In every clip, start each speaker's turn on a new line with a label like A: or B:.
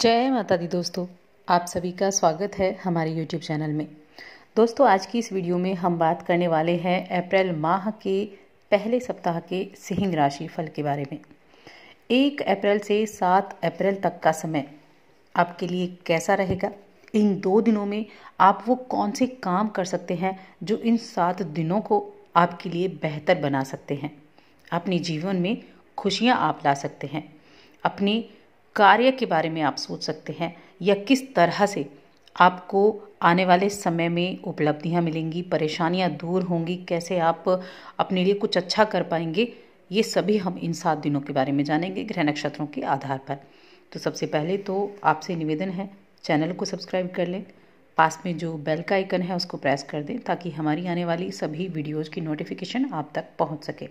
A: जय माता दी दोस्तों आप सभी का स्वागत है हमारे YouTube चैनल में दोस्तों आज की इस वीडियो में हम बात करने वाले हैं अप्रैल माह के पहले सप्ताह के सिंह राशि फल के बारे में एक अप्रैल से सात अप्रैल तक का समय आपके लिए कैसा रहेगा इन दो दिनों में आप वो कौन से काम कर सकते हैं जो इन सात दिनों को आपके लिए बेहतर बना सकते हैं अपने जीवन में खुशियाँ आप ला सकते हैं अपनी कार्य के बारे में आप सोच सकते हैं या किस तरह से आपको आने वाले समय में उपलब्धियां मिलेंगी परेशानियां दूर होंगी कैसे आप अपने लिए कुछ अच्छा कर पाएंगे ये सभी हम इन सात दिनों के बारे में जानेंगे ग्रह नक्षत्रों के आधार पर तो सबसे पहले तो आपसे निवेदन है चैनल को सब्सक्राइब कर लें पास में जो बेल का आइकन है उसको प्रेस कर दें ताकि हमारी आने वाली सभी वीडियोज़ की नोटिफिकेशन आप तक पहुँच सके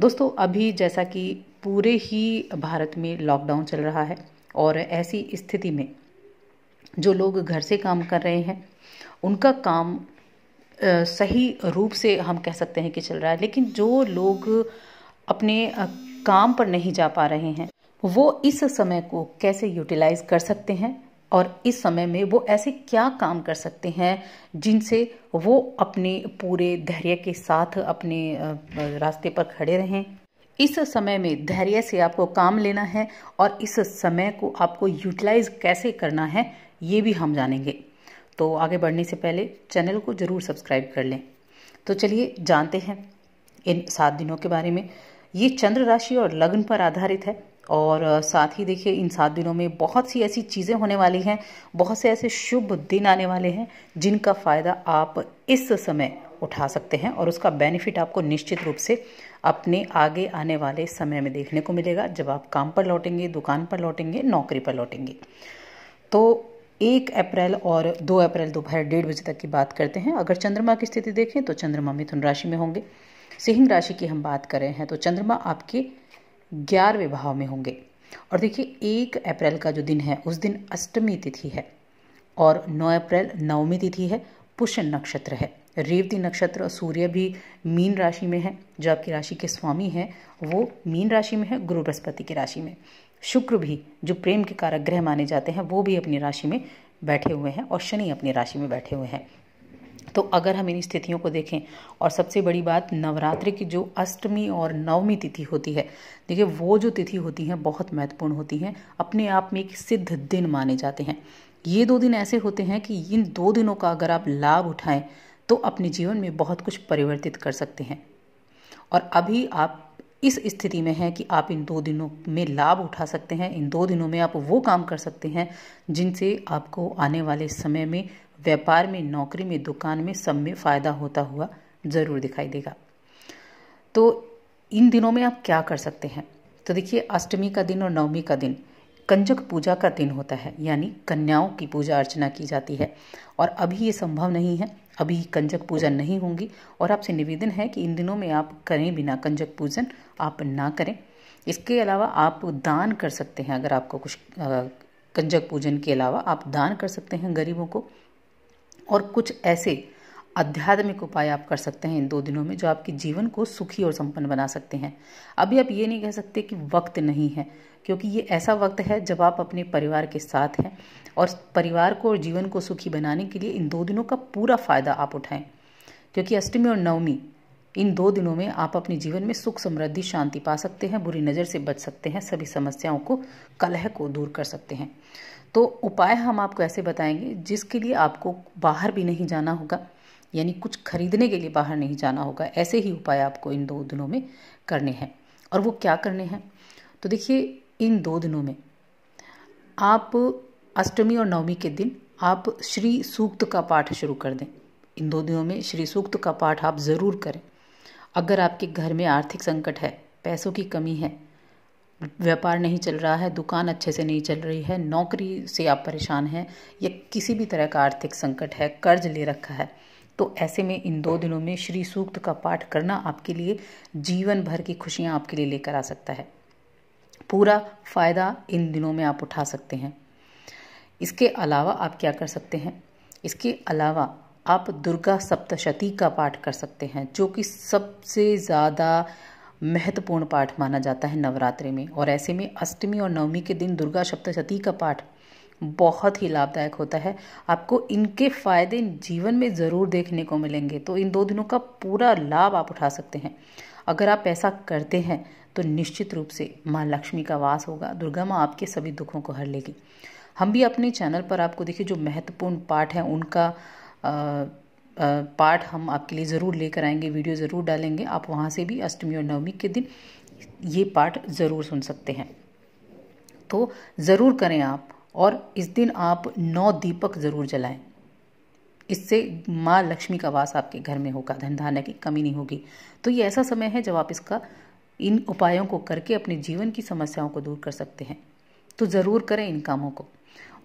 A: दोस्तों अभी जैसा कि पूरे ही भारत में लॉकडाउन चल रहा है और ऐसी स्थिति में जो लोग घर से काम कर रहे हैं उनका काम सही रूप से हम कह सकते हैं कि चल रहा है लेकिन जो लोग अपने काम पर नहीं जा पा रहे हैं वो इस समय को कैसे यूटिलाइज कर सकते हैं और इस समय में वो ऐसे क्या काम कर सकते हैं जिनसे वो अपने पूरे धैर्य के साथ अपने रास्ते पर खड़े रहें इस समय में धैर्य से आपको काम लेना है और इस समय को आपको यूटिलाइज कैसे करना है ये भी हम जानेंगे तो आगे बढ़ने से पहले चैनल को ज़रूर सब्सक्राइब कर लें तो चलिए जानते हैं इन सात दिनों के बारे में ये चंद्र राशि और लग्न पर आधारित है और साथ ही देखिए इन सात दिनों में बहुत सी ऐसी चीज़ें होने वाली हैं बहुत से ऐसे शुभ दिन आने वाले हैं जिनका फ़ायदा आप इस समय उठा सकते हैं और उसका बेनिफिट आपको निश्चित रूप से अपने आगे आने वाले समय में देखने को मिलेगा जब आप काम पर लौटेंगे दुकान पर लौटेंगे नौकरी पर लौटेंगे तो एक अप्रैल और दो अप्रैल दोपहर डेढ़ बजे तक की बात करते हैं अगर चंद्रमा की स्थिति देखें तो चंद्रमा मिथुन राशि में होंगे सिंह राशि की हम बात कर रहे हैं तो चंद्रमा आपके ग्यारहवें भाव में होंगे और देखिए एक अप्रैल का जो दिन है उस दिन अष्टमी तिथि है और नौ अप्रैल नवमी तिथि है पुष्य नक्षत्र है रेवती नक्षत्र और सूर्य भी मीन राशि में है जो आपकी राशि के स्वामी हैं वो मीन राशि में है गुरु बृहस्पति की राशि में शुक्र भी जो प्रेम के कारक ग्रह माने जाते हैं वो भी अपनी राशि में बैठे हुए हैं और शनि अपनी राशि में बैठे हुए हैं तो अगर हम इन स्थितियों को देखें और सबसे बड़ी बात नवरात्रि की जो अष्टमी और नवमी तिथि होती है देखिए वो जो तिथि होती है बहुत महत्वपूर्ण होती हैं अपने आप में एक सिद्ध दिन माने जाते हैं ये दो दिन ऐसे होते हैं कि इन दो दिनों का अगर आप लाभ उठाएं तो अपने जीवन में बहुत कुछ परिवर्तित कर सकते हैं और अभी आप इस स्थिति में हैं कि आप इन दो दिनों में लाभ उठा सकते हैं इन दो दिनों में आप वो काम कर सकते हैं जिनसे आपको आने वाले समय में व्यापार में नौकरी में दुकान में सब में फ़ायदा होता हुआ ज़रूर दिखाई देगा तो इन दिनों में आप क्या कर सकते हैं तो देखिए अष्टमी का दिन और नवमी का दिन कंजक पूजा का दिन होता है यानी कन्याओं की पूजा अर्चना की जाती है और अभी ये संभव नहीं है अभी कंजक पूजा नहीं होंगी और आपसे निवेदन है कि इन दिनों में आप करें बिना कंजक पूजन आप ना करें इसके अलावा आप दान कर सकते हैं अगर आपको कुछ कंजक पूजन के अलावा आप दान कर सकते हैं गरीबों को और कुछ ऐसे आध्यात्मिक उपाय आप कर सकते हैं इन दो दिनों में जो आपके जीवन को सुखी और संपन्न बना सकते हैं अभी आप ये नहीं कह सकते कि वक्त नहीं है क्योंकि ये ऐसा वक्त है जब आप अपने परिवार के साथ हैं और परिवार को और जीवन को सुखी बनाने के लिए इन दो दिनों का पूरा फ़ायदा आप उठाएं क्योंकि अष्टमी और नवमी इन दो दिनों में आप अपने जीवन में सुख समृद्धि शांति पा सकते हैं बुरी नज़र से बच सकते हैं सभी समस्याओं को कलह को दूर कर सकते हैं तो उपाय हम आपको ऐसे बताएंगे जिसके लिए आपको बाहर भी नहीं जाना होगा यानी कुछ खरीदने के लिए बाहर नहीं जाना होगा ऐसे ही उपाय आपको इन दो दिनों में करने हैं और वो क्या करने हैं तो देखिए इन दो दिनों में आप अष्टमी और नवमी के दिन आप श्री सूक्त का पाठ शुरू कर दें इन दो दिनों में श्री सूक्त का पाठ आप ज़रूर करें अगर आपके घर में आर्थिक संकट है पैसों की कमी है व्यापार नहीं चल रहा है दुकान अच्छे से नहीं चल रही है नौकरी से आप परेशान हैं या किसी भी तरह का आर्थिक संकट है कर्ज ले रखा है तो ऐसे में इन दो दिनों में श्री सूक्त का पाठ करना आपके लिए जीवन भर की खुशियाँ आपके लिए लेकर आ सकता है पूरा फ़ायदा इन दिनों में आप उठा सकते हैं इसके अलावा आप क्या कर सकते हैं इसके अलावा आप दुर्गा सप्तशती का पाठ कर सकते हैं जो कि सबसे ज़्यादा महत्वपूर्ण पाठ माना जाता है नवरात्रि में और ऐसे में अष्टमी और नवमी के दिन दुर्गा सप्तशती का पाठ बहुत ही लाभदायक होता है आपको इनके फायदे जीवन में ज़रूर देखने को मिलेंगे तो इन दो दिनों का पूरा लाभ आप उठा सकते हैं अगर आप ऐसा करते हैं तो निश्चित रूप से माँ लक्ष्मी का वास होगा दुर्गा माँ आपके सभी दुखों को हर लेगी हम भी अपने चैनल पर आपको देखिए जो महत्वपूर्ण पाठ हैं उनका आ, पार्ट हम आपके लिए ज़रूर लेकर आएंगे वीडियो ज़रूर डालेंगे आप वहाँ से भी अष्टमी और नवमी के दिन ये पार्ट ज़रूर सुन सकते हैं तो ज़रूर करें आप और इस दिन आप नौ दीपक ज़रूर जलाएं इससे माँ लक्ष्मी का वास आपके घर में होगा धन धान्य की कमी नहीं होगी तो ये ऐसा समय है जब आप इसका इन उपायों को करके अपने जीवन की समस्याओं को दूर कर सकते हैं तो ज़रूर करें इन कामों को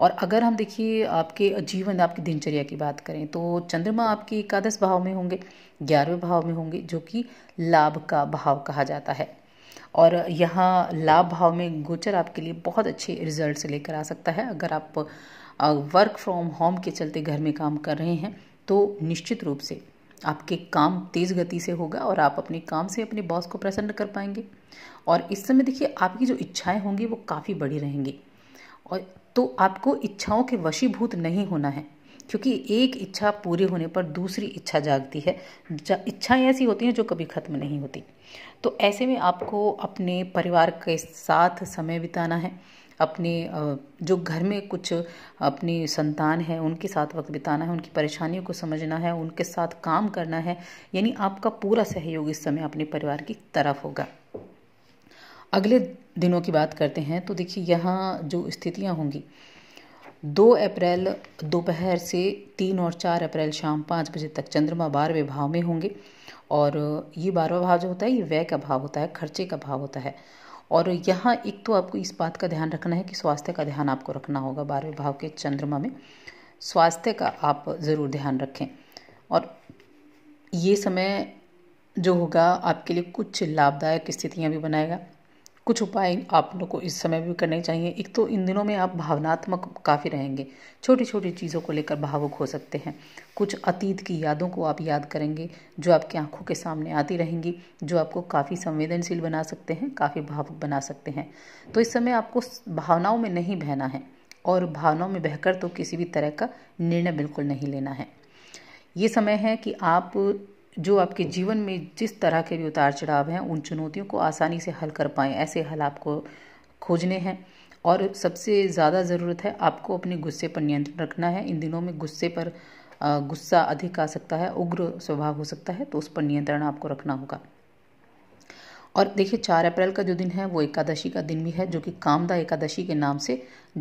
A: और अगर हम देखिए आपके जीवन आपकी दिनचर्या की बात करें तो चंद्रमा आपके एकादश भाव में होंगे ग्यारहवें भाव में होंगे जो कि लाभ का भाव कहा जाता है और यहाँ लाभ भाव में गोचर आपके लिए बहुत अच्छे रिजल्ट से लेकर आ सकता है अगर आप वर्क फ्रॉम होम के चलते घर में काम कर रहे हैं तो निश्चित रूप से आपके काम तेज़ गति से होगा और आप अपने काम से अपने बॉस को प्रसन्न कर पाएंगे और इस समय देखिए आपकी जो इच्छाएं होंगी वो काफ़ी बड़ी रहेंगी और तो आपको इच्छाओं के वशीभूत नहीं होना है क्योंकि एक इच्छा पूरी होने पर दूसरी इच्छा जागती है जा, इच्छाएं ऐसी होती हैं जो कभी ख़त्म नहीं होती तो ऐसे में आपको अपने परिवार के साथ समय बिताना है अपने जो घर में कुछ अपनी संतान है उनके साथ वक्त बिताना है उनकी परेशानियों को समझना है उनके साथ काम करना है यानी आपका पूरा सहयोग इस समय अपने परिवार की तरफ होगा अगले दिनों की बात करते हैं तो देखिए यहाँ जो स्थितियाँ होंगी दो अप्रैल दोपहर से तीन और चार अप्रैल शाम पाँच बजे तक चंद्रमा बारहवें भाव में होंगे और ये बारहवा भाव जो होता है ये व्यय का भाव होता है खर्चे का भाव होता है और यहाँ एक तो आपको इस बात का ध्यान रखना है कि स्वास्थ्य का ध्यान आपको रखना होगा बारहवें भाव के चंद्रमा में स्वास्थ्य का आप ज़रूर ध्यान रखें और ये समय जो होगा आपके लिए कुछ लाभदायक स्थितियाँ भी बनाएगा कुछ उपाय आप लोग को इस समय भी करने चाहिए एक तो इन दिनों में आप भावनात्मक काफ़ी रहेंगे छोटी छोटी चीज़ों को लेकर भावुक हो सकते हैं कुछ अतीत की यादों को आप याद करेंगे जो आपकी आंखों के सामने आती रहेंगी जो आपको काफ़ी संवेदनशील बना सकते हैं काफ़ी भावुक बना सकते हैं तो इस समय आपको भावनाओं में नहीं बहना है और भावनाओं में बहकर तो किसी भी तरह का निर्णय बिल्कुल नहीं लेना है ये समय है कि आप जो आपके जीवन में जिस तरह के भी उतार चढ़ाव हैं उन चुनौतियों को आसानी से हल कर पाएँ ऐसे हल आपको खोजने हैं और सबसे ज़्यादा ज़रूरत है आपको अपने गुस्से पर नियंत्रण रखना है इन दिनों में गुस्से पर गुस्सा अधिक आ सकता है उग्र स्वभाव हो सकता है तो उस पर नियंत्रण आपको रखना होगा और देखिए चार अप्रैल का जो दिन है वो एकादशी का दिन भी है जो कि कामदा एकादशी के नाम से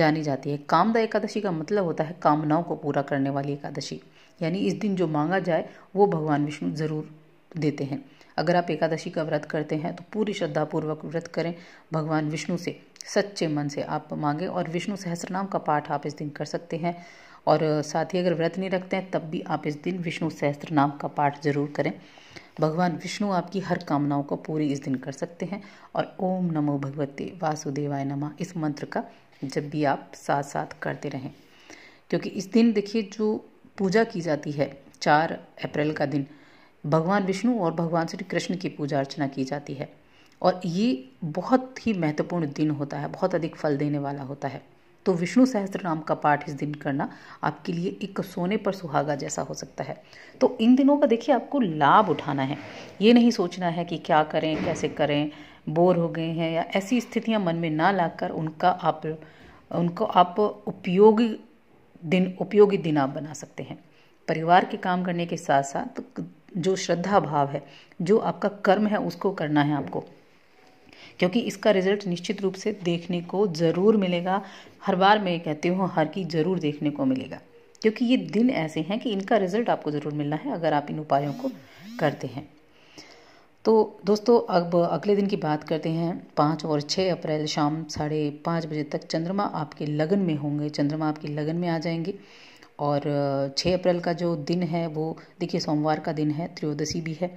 A: जानी जाती है कामदा एकादशी का मतलब होता है कामनाओं को पूरा करने वाली एकादशी यानी इस दिन जो मांगा जाए वो भगवान विष्णु ज़रूर देते हैं अगर आप एकादशी का व्रत करते हैं तो पूरी श्रद्धापूर्वक व्रत करें भगवान विष्णु से सच्चे मन से आप मांगें और विष्णु सहस्रनाम का पाठ आप इस दिन कर सकते हैं और साथ ही अगर व्रत नहीं रखते हैं तब भी आप इस दिन विष्णु सहस्त्र नाम का पाठ जरूर करें भगवान विष्णु आपकी हर कामनाओं को पूरी इस दिन कर सकते हैं और ओम नमो भगवते वासुदेवाय नमः इस मंत्र का जब भी आप साथ साथ करते रहें क्योंकि इस दिन देखिए जो पूजा की जाती है चार अप्रैल का दिन भगवान विष्णु और भगवान श्री कृष्ण की पूजा अर्चना की जाती है और ये बहुत ही महत्वपूर्ण दिन होता है बहुत अधिक फल देने वाला होता है तो विष्णु सहस्त्र नाम का पाठ इस दिन करना आपके लिए एक सोने पर सुहागा जैसा हो सकता है तो इन दिनों का देखिए आपको लाभ उठाना है ये नहीं सोचना है कि क्या करें कैसे करें बोर हो गए हैं या ऐसी स्थितियां मन में ना लाकर उनका आप उनको आप उपयोगी दिन उपयोगी दिन आप बना सकते हैं परिवार के काम करने के साथ साथ जो श्रद्धा भाव है जो आपका कर्म है उसको करना है आपको क्योंकि इसका रिजल्ट निश्चित रूप से देखने को ज़रूर मिलेगा हर बार मैं कहती हूँ हर की ज़रूर देखने को मिलेगा क्योंकि ये दिन ऐसे हैं कि इनका रिजल्ट आपको ज़रूर मिलना है अगर आप इन उपायों को करते हैं तो दोस्तों अब अगले दिन की बात करते हैं पाँच और छः अप्रैल शाम साढ़े पाँच बजे तक चंद्रमा आपके लगन में होंगे चंद्रमा आपके लगन में आ जाएंगे और छः अप्रैल का जो दिन है वो देखिए सोमवार का दिन है त्रयोदशी भी है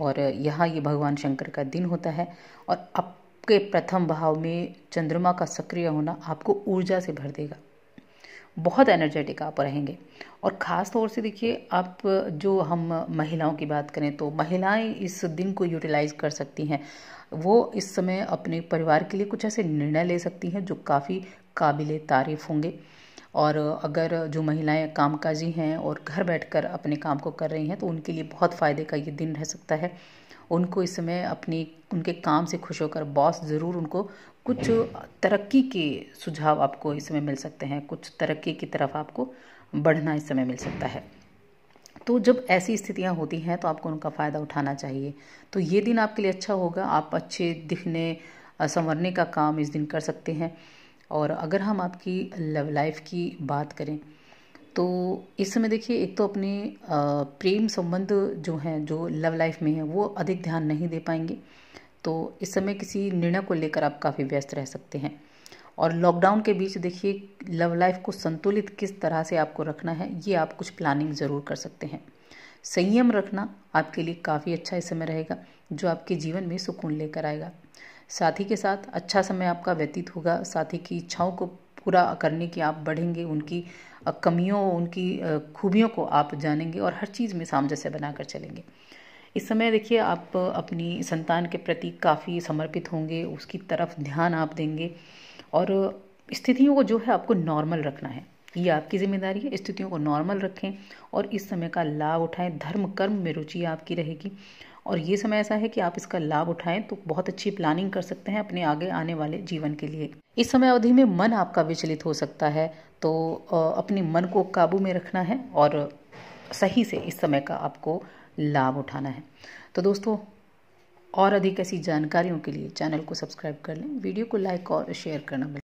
A: और यहाँ ये भगवान शंकर का दिन होता है और अब के प्रथम भाव में चंद्रमा का सक्रिय होना आपको ऊर्जा से भर देगा बहुत एनर्जेटिक आप रहेंगे और ख़ास तौर से देखिए आप जो हम महिलाओं की बात करें तो महिलाएं इस दिन को यूटिलाइज कर सकती हैं वो इस समय अपने परिवार के लिए कुछ ऐसे निर्णय ले सकती हैं जो काफ़ी काबिल तारीफ़ होंगे और अगर जो महिलाएं कामकाजी हैं और घर बैठकर अपने काम को कर रही हैं तो उनके लिए बहुत फ़ायदे का ये दिन रह सकता है उनको इस समय अपनी उनके काम से खुश होकर बॉस ज़रूर उनको कुछ तरक्की के सुझाव आपको इस समय मिल सकते हैं कुछ तरक्की की तरफ आपको बढ़ना इस समय मिल सकता है तो जब ऐसी स्थितियां होती हैं तो आपको उनका फ़ायदा उठाना चाहिए तो ये दिन आपके लिए अच्छा होगा आप अच्छे दिखने संवरने का काम इस दिन कर सकते हैं और अगर हम आपकी लव लाइफ की बात करें तो इस समय देखिए एक तो अपने प्रेम संबंध जो हैं जो लव लाइफ में है वो अधिक ध्यान नहीं दे पाएंगे तो इस समय किसी निर्णय को लेकर आप काफ़ी व्यस्त रह सकते हैं और लॉकडाउन के बीच देखिए लव लाइफ को संतुलित किस तरह से आपको रखना है ये आप कुछ प्लानिंग ज़रूर कर सकते हैं संयम रखना आपके लिए काफ़ी अच्छा इस समय रहेगा जो आपके जीवन में सुकून लेकर आएगा साथी के साथ अच्छा समय आपका व्यतीत होगा साथी की इच्छाओं को पूरा करने की आप बढ़ेंगे उनकी कमियों उनकी खूबियों को आप जानेंगे और हर चीज़ में सामंजस्य बनाकर चलेंगे इस समय देखिए आप अपनी संतान के प्रति काफ़ी समर्पित होंगे उसकी तरफ ध्यान आप देंगे और स्थितियों को जो है आपको नॉर्मल रखना है ये आपकी जिम्मेदारी है स्थितियों को नॉर्मल रखें और इस समय का लाभ उठाएं धर्म कर्म में रुचि आपकी रहेगी और ये समय ऐसा है कि आप इसका लाभ उठाएं तो बहुत अच्छी प्लानिंग कर सकते हैं अपने आगे आने वाले जीवन के लिए इस समय अवधि में मन आपका विचलित हो सकता है तो अपने मन को काबू में रखना है और सही से इस समय का आपको लाभ उठाना है तो दोस्तों और अधिक ऐसी जानकारियों के लिए चैनल को सब्सक्राइब कर लें वीडियो को लाइक और शेयर करना